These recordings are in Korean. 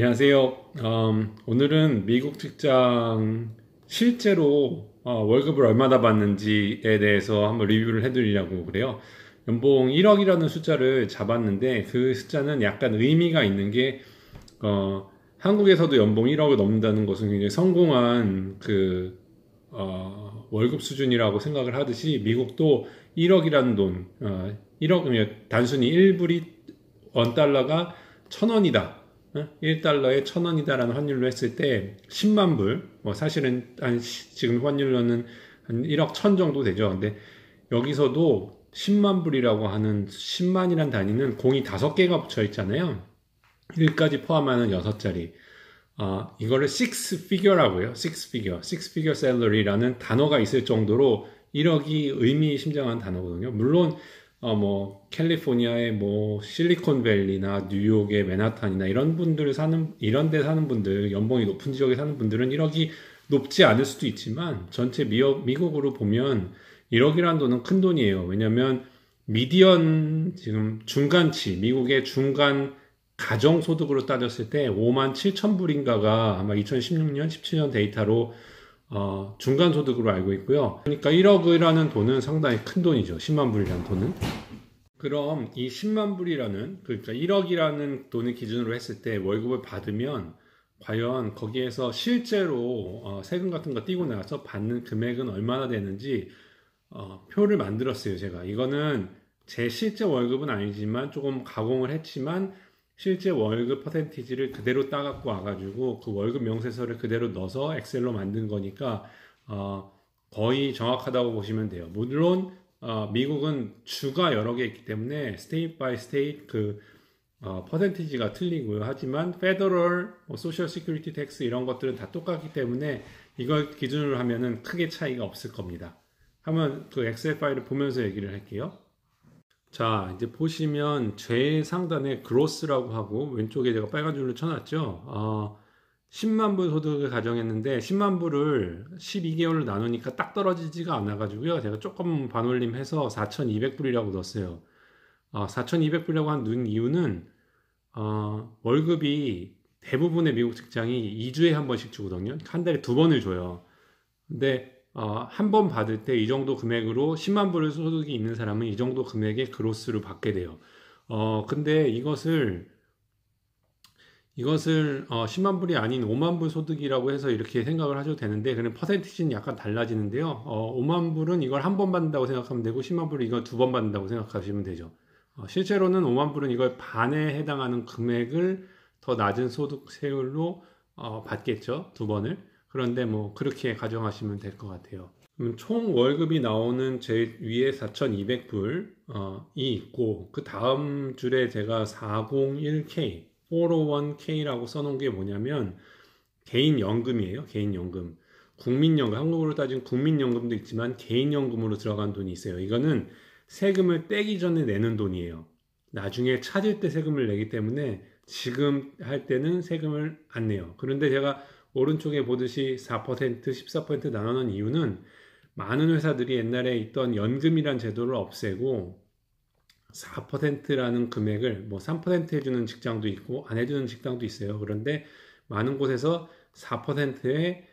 안녕하세요. 음, 오늘은 미국 직장 실제로 어, 월급을 얼마나 받는지에 대해서 한번 리뷰를 해드리려고 그래요. 연봉 1억이라는 숫자를 잡았는데 그 숫자는 약간 의미가 있는 게 어, 한국에서도 연봉 1억을 넘는다는 것은 굉장히 성공한 그 어, 월급 수준이라고 생각을 하듯이 미국도 1억이라는 돈, 어, 1억 단순히 1불이 원 달러가 천 원이다. 1달러에 어? 1000원이다라는 환율로 했을 때 10만 불, 뭐 사실은 한 지금 환율로는 한 1억 1000 정도 되죠. 근데 여기서도 10만 불이라고 하는 10만이란 단위는 공이 5개가 붙여 있잖아요. 1까지 포함하는 6자리. 아, 이거를 6 figure라고요. 6 figure, 6 figure salary라는 단어가 있을 정도로 1억이 의미심장한 단어거든요. 물론 어, 뭐, 캘리포니아의 뭐, 실리콘밸리나 뉴욕의 맨하탄이나 이런 분들 사는, 이런 데 사는 분들, 연봉이 높은 지역에 사는 분들은 1억이 높지 않을 수도 있지만, 전체 미역, 미국으로 보면 1억이라는 돈은 큰 돈이에요. 왜냐면, 미디언, 지금 중간치, 미국의 중간 가정소득으로 따졌을 때 5만 7천 불인가가 아마 2016년, 17년 데이터로 어, 중간 소득으로 알고 있고요. 그러니까 1억이라는 돈은 상당히 큰 돈이죠. 10만 불이라는 돈은. 그럼 이 10만 불이라는 그러니까 1억이라는 돈을 기준으로 했을 때 월급을 받으면 과연 거기에서 실제로 어, 세금 같은 거 떼고 나서 받는 금액은 얼마나 되는지 어, 표를 만들었어요. 제가 이거는 제 실제 월급은 아니지만 조금 가공을 했지만 실제 월급 퍼센티지를 그대로 따갖고 와가지고 그 월급 명세서를 그대로 넣어서 엑셀로 만든 거니까 어, 거의 정확하다고 보시면 돼요. 물론 어, 미국은 주가 여러 개 있기 때문에 스테이트 바이 스테이트 그 어, 퍼센티지가 틀리고요. 하지만 페더럴, 뭐 소셜 시큐리티 텍스 이런 것들은 다 똑같기 때문에 이걸 기준으로 하면은 크게 차이가 없을 겁니다. 한번 그 엑셀 파일을 보면서 얘기를 할게요. 자, 이제 보시면 제일 상단에 그로스라고 하고 왼쪽에 제가 빨간 줄로 쳐놨죠. 어, 10만 불 소득을 가정했는데 10만 불을 12개월로 나누니까 딱 떨어지지가 않아가지고요. 제가 조금 반올림해서 4,200불이라고 넣었어요. 어, 4,200불이라고 한 눈 이유는 어, 월급이 대부분의 미국 직장이 2주에 한 번씩 주거든요. 한 달에 두 번을 줘요. 근데 어, 한 번 받을 때 이 정도 금액으로 10만 불의 소득이 있는 사람은 이 정도 금액의 그로스를 받게 돼요. 어, 근데 이것을 이것을 어, 10만 불이 아닌 5만 불 소득이라고 해서 이렇게 생각을 하셔도 되는데 그는 퍼센티지는 약간 달라지는데요. 어, 5만 불은 이걸 한 번 받는다고 생각하면 되고 10만 불은 이걸 두 번 받는다고 생각하시면 되죠. 어, 실제로는 5만 불은 이걸 반에 해당하는 금액을 더 낮은 소득세율로 어, 받겠죠. 두 번을. 그런데 뭐 그렇게 가정하시면 될 것 같아요. 총 월급이 나오는 제일 위에 4,200불이 어, 있고 그 다음 줄에 제가 401k, 401k라고 써놓은 게 뭐냐면 개인연금이에요. 개인연금. 국민연금, 한국으로 따진 국민연금도 있지만 개인연금으로 들어간 돈이 있어요. 이거는 세금을 떼기 전에 내는 돈이에요. 나중에 찾을 때 세금을 내기 때문에 지금 할 때는 세금을 안 내요. 그런데 제가 오른쪽에 보듯이 4%, 14% 나누는 이유는 많은 회사들이 옛날에 있던 연금이란 제도를 없애고 4%라는 금액을 뭐 3% 해주는 직장도 있고 안 해주는 직장도 있어요. 그런데 많은 곳에서 4%에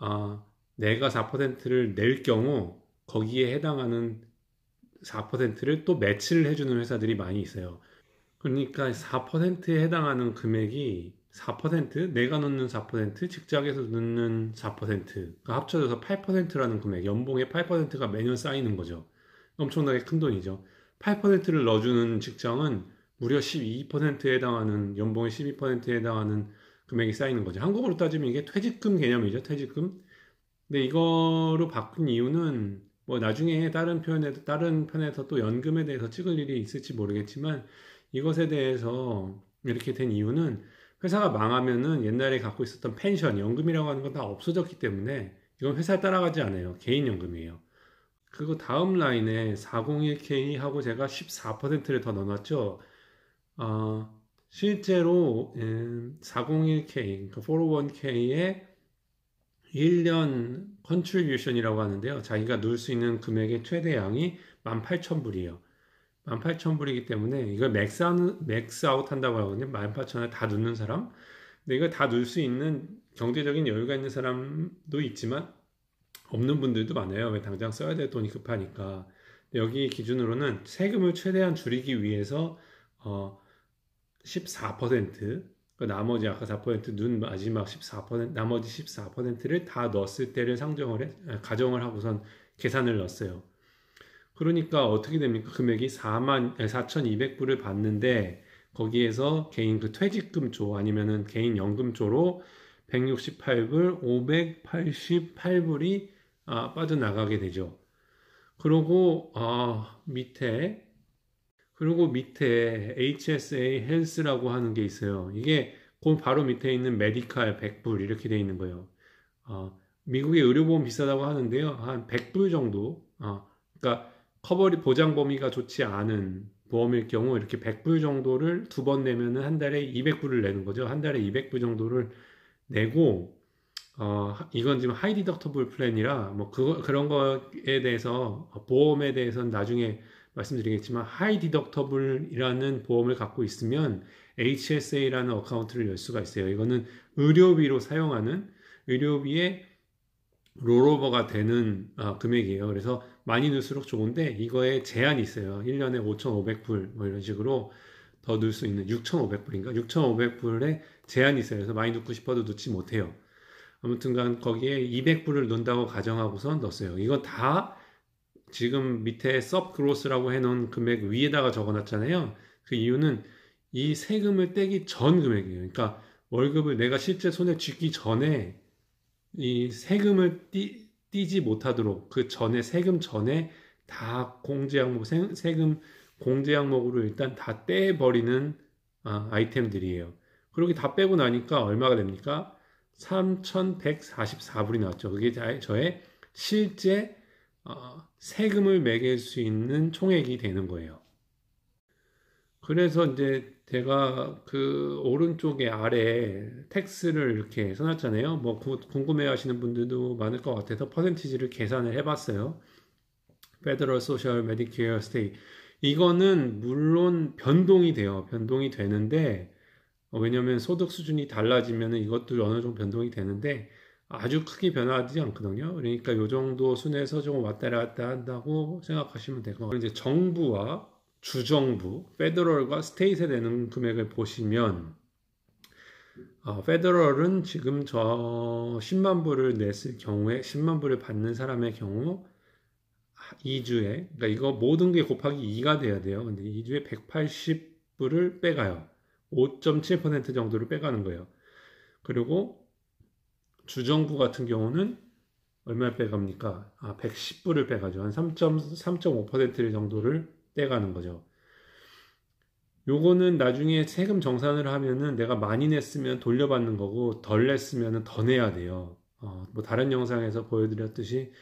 어, 내가 4%를 낼 경우 거기에 해당하는 4%를 또 매치를 해주는 회사들이 많이 있어요. 그러니까 4%에 해당하는 금액이 4%, 내가 넣는 4%, 직장에서 넣는 4%가 합쳐져서 8%라는 금액, 연봉의 8%가 매년 쌓이는 거죠. 엄청나게 큰 돈이죠. 8%를 넣어주는 직장은 무려 12%에 해당하는 연봉의 12%에 해당하는 금액이 쌓이는 거죠. 한국으로 따지면 이게 퇴직금 개념이죠. 퇴직금. 근데 이거로 바꾼 이유는 뭐 나중에 다른 표현에 다른 편에서 또 연금에 대해서 찍을 일이 있을지 모르겠지만 이것에 대해서 이렇게 된 이유는 회사가 망하면은 옛날에 갖고 있었던 펜션, 연금이라고 하는 건 다 없어졌기 때문에 이건 회사에 따라가지 않아요. 개인연금이에요. 그리고 다음 라인에 401k 하고 제가 14%를 더 넣어놨죠. 어, 실제로 401k, 401k에 1년 컨트리뷰션이라고 하는데요. 자기가 넣을 수 있는 금액의 최대양이 18,000불이에요. 18,000불이기 때문에 이걸 맥스, 맥스 아웃 한다고 하거든요. 18,000원에 다 넣는 사람. 근데 이거 다 넣을 수 있는 경제적인 여유가 있는 사람도 있지만 없는 분들도 많아요. 왜 당장 써야 될 돈이 급하니까. 여기 기준으로는 세금을 최대한 줄이기 위해서 어 14%, 그 그러니까 나머지 아까 4%눈 마지막 14% 나머지 14%를 다 넣었을 때를 상정을 해, 아, 가정을 하고선 계산을 넣었어요. 그러니까 어떻게 됩니까? 금액이 4만 4,200불을 받는데 거기에서 개인 그 퇴직금조 아니면은 개인 연금조로 168불 588불이 아, 빠져나가게 되죠. 그리고 아, 밑에 그리고 밑에 HSA 헬스라고 하는 게 있어요. 이게 그 바로 밑에 있는 메디칼 100불 이렇게 돼 있는 거예요. 어, 미국의 의료보험 비싸다고 하는데요. 한 100불 정도. 어, 그러니까 커버리 보장 범위가 좋지 않은 보험일 경우 이렇게 100불 정도를 두 번 내면은 한 달에 200불을 내는 거죠. 한 달에 200불 정도를 내고 어 이건 지금 하이 디덕터블 플랜이라 뭐 그거 그런 거에 대해서 어, 보험에 대해서는 나중에 말씀드리겠지만 하이 디덕터블이라는 보험을 갖고 있으면 HSA라는 어카운트를 열 수가 있어요. 이거는 의료비로 사용하는 의료비에 롤오버가 되는 아, 금액이에요. 그래서 많이 넣을수록 좋은데 이거에 제한이 있어요. 1년에 5,500불 뭐 이런 식으로 더 넣을 수 있는 6,500불인가? 6,500불에 제한이 있어요. 그래서 많이 넣고 싶어도 넣지 못해요. 아무튼간 거기에 200불을 넣는다고 가정하고선 넣었어요. 이건 다 지금 밑에 섭 그로스라고 해놓은 금액 위에다가 적어놨잖아요. 그 이유는 이 세금을 떼기 전 금액이에요. 그러니까 월급을 내가 실제 손에 쥐기 전에 이 세금을 띠, 지 못하도록 그 전에 세금 전에 다 공제 항목 세, 금 공제 항목으로 일단 다 떼버리는 아, 아이템들이에요. 그렇게 다 빼고 나니까 얼마가 됩니까? 3,144불이 나왔죠. 그게 저의 실제 어, 세금을 매길 수 있는 총액이 되는 거예요. 그래서 이제 제가 그 오른쪽에 아래 텍스를 이렇게 써놨잖아요. 뭐 궁금해 하시는 분들도 많을 것 같아서 퍼센티지를 계산을 해봤어요. Federal Social Medicare State. 이거는 물론 변동이 돼요. 변동이 되는데, 왜냐면 소득 수준이 달라지면 이것도 어느 정도 변동이 되는데, 아주 크게 변화하지 않거든요. 그러니까 이 정도 순에서 좀 왔다 갔다 한다고 생각하시면 될 것 같아요. 이제 정부와 주정부, 페더럴과 스테이트에 내는 금액을 보시면 어, 페더럴은 지금 저 10만 불을 냈을 경우에 10만 불을 받는 사람의 경우 2주에 그러니까 이거 모든 게 곱하기 2가 돼야 돼요. 근데 2주에 180불을 빼가요. 5.7% 정도를 빼가는 거예요. 그리고 주정부 같은 경우는 얼마 를 빼갑니까? 아, 110불을 빼가죠. 한 3.5% 정도를 떼가는 거죠. 요거는 나중에 세금 정산을 하면은 내가 많이 냈으면 돌려받는 거고 덜 냈으면 더 내야 돼요. 어, 뭐 다른 영상에서 보여드렸듯이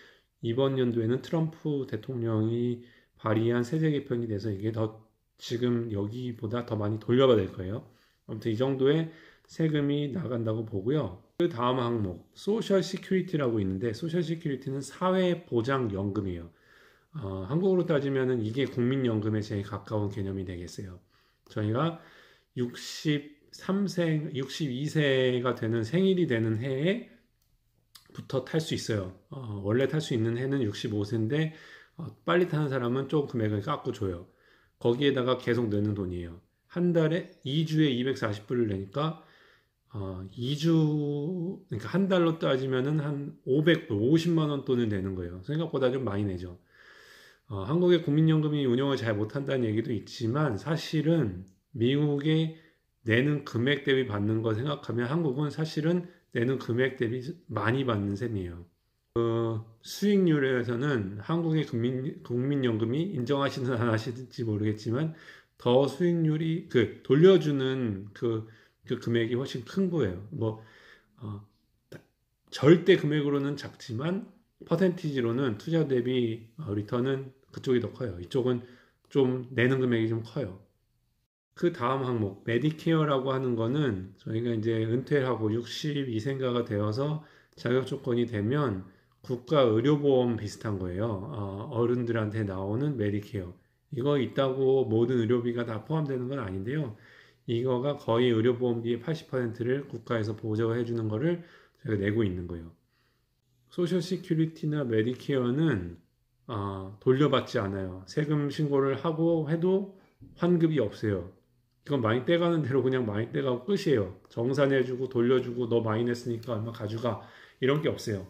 이번 연도에는 트럼프 대통령이 발의한 세제 개편이 돼서 이게 더 지금 여기보다 더 많이 돌려받을 거예요. 아무튼 이 정도의 세금이 나간다고 보고요. 그 다음 항목 소셜 시큐리티라고 있는데 소셜 시큐리티는 사회 보장 연금이에요. 어, 한국으로 따지면은 이게 국민연금에 제일 가까운 개념이 되겠어요. 저희가 63세, 62세가 되는 생일이 되는 해에 부터 탈 수 있어요. 어, 원래 탈 수 있는 해는 65세인데 어, 빨리 타는 사람은 조금 금액을 깎고 줘요. 거기에다가 계속 내는 돈이에요. 한 달에 2주에 240불을 내니까 어, 2주 그러니까 한 달로 따지면은 한 500불, 50만 원 돈을 내는 거예요. 생각보다 좀 많이 내죠. 어, 한국의 국민연금이 운영을 잘 못한다는 얘기도 있지만 사실은 미국의 내는 금액 대비 받는 거 생각하면 한국은 사실은 내는 금액 대비 많이 받는 셈이에요. 그 수익률에서는 한국의 국민, 국민연금이 인정하시는 안 하시는지 모르겠지만 더 수익률이 그 돌려주는 그, 그 금액이 훨씬 큰 거예요. 뭐 어, 절대 금액으로는 작지만 퍼센티지로는 투자 대비 어, 리턴은 그쪽이 더 커요. 이쪽은 좀 내는 금액이 좀 커요. 그 다음 항목 메디케어라고 하는 거는 저희가 이제 은퇴하고 62세가 되어서 자격 조건이 되면 국가 의료보험 비슷한 거예요. 어, 른들한테 나오는 메디케어. 이거 있다고 모든 의료비가 다 포함되는 건 아닌데요. 이거가 거의 의료보험비의 80%를 국가에서 보조해 주는 거를 제가 내고 있는 거예요. 소셜 시큐리티나 메디케어는 어, 돌려받지 않아요. 세금 신고를 하고 해도 환급이 없어요. 이건 많이 떼가는 대로 그냥 많이 떼가고 끝이에요. 정산해주고 돌려주고 너 많이 냈으니까 얼마 가져가 이런 게 없어요.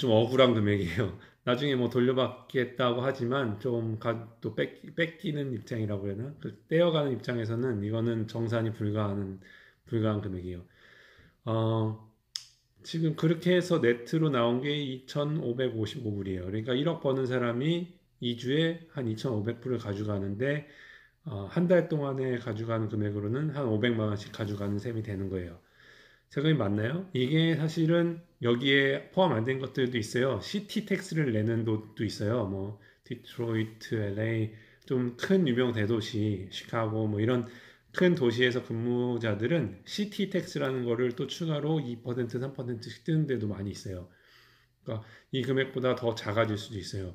좀 억울한 금액이에요. 나중에 뭐 돌려받겠다고 하지만 좀또 뺏기, 는 입장이라고 해야 하나? 그 떼어가는 입장에서는 이거는 정산이 불가하는 불가한 금액이에요. 어, 지금 그렇게 해서 네트로 나온 게 2,555불이에요. 그러니까 1억 버는 사람이 2주에 한 2,500불을 가져가는데 어, 한 달 동안에 가져가는 금액으로는 한 500만 원씩 가져가는 셈이 되는 거예요. 세금이 맞나요? 이게 사실은 여기에 포함 안 된 것들도 있어요. 시티 텍스를 내는 곳도 있어요. 뭐 디트로이트, LA 좀 큰 유명 대도시, 시카고 뭐 이런 큰 도시에서 근무자들은 시티 텍스라는 거를 또 추가로 2% 3%씩 뜨는 데도 많이 있어요. 그러니까 이 금액보다 더 작아질 수도 있어요.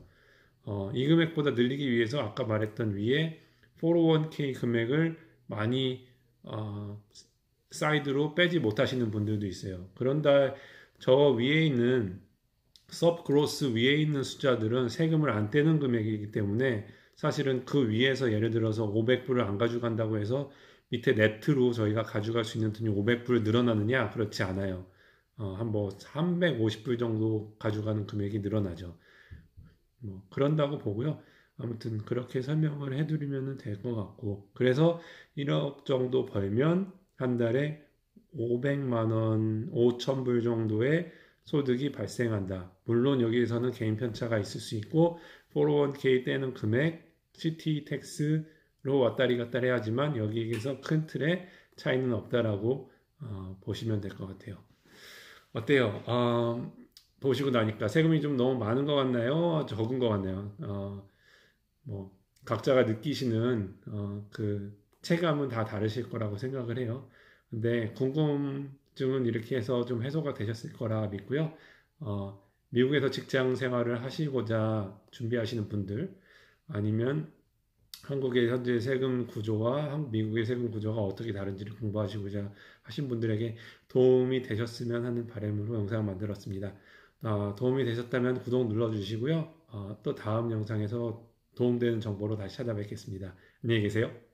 어, 이 금액보다 늘리기 위해서 아까 말했던 위에 401k 금액을 많이 어, 사이드로 빼지 못하시는 분들도 있어요. 그런데 저 위에 있는 서브 그로스 위에 있는 숫자들은 세금을 안 떼는 금액이기 때문에 사실은 그 위에서 예를 들어서 500불을 안 가져간다고 해서 밑에 네트로 저희가 가져갈 수 있는 돈이 500불 늘어나느냐? 그렇지 않아요. 어, 한 뭐 350불 정도 가져가는 금액이 늘어나죠. 뭐 그런다고 보고요. 아무튼 그렇게 설명을 해드리면 될 것 같고 그래서 1억 정도 벌면 한 달에 500만 원, 5천 불 정도의 소득이 발생한다. 물론 여기에서는 개인 편차가 있을 수 있고 401k 떼는 금액 시티텍스로 왔다리 갔다리 하지만 여기에서 큰 틀의 차이는 없다라고 어, 보시면 될 것 같아요. 어때요? 어, 보시고 나니까 세금이 좀 너무 많은 것 같나요? 적은 것 같나요? 어, 뭐 각자가 느끼시는 어, 그 체감은 다 다르실 거라고 생각을 해요. 근데 궁금증은 이렇게 해서 좀 해소가 되셨을 거라 믿고요. 어, 미국에서 직장 생활을 하시고자 준비하시는 분들 아니면 한국의 현재 세금 구조와 미국의 세금 구조가 어떻게 다른지를 공부하시고자 하신 분들에게 도움이 되셨으면 하는 바람으로 영상을 만들었습니다. 어, 도움이 되셨다면 구독 눌러주시고요. 어, 또 다음 영상에서 도움되는 정보로 다시 찾아뵙겠습니다. 안녕히 계세요.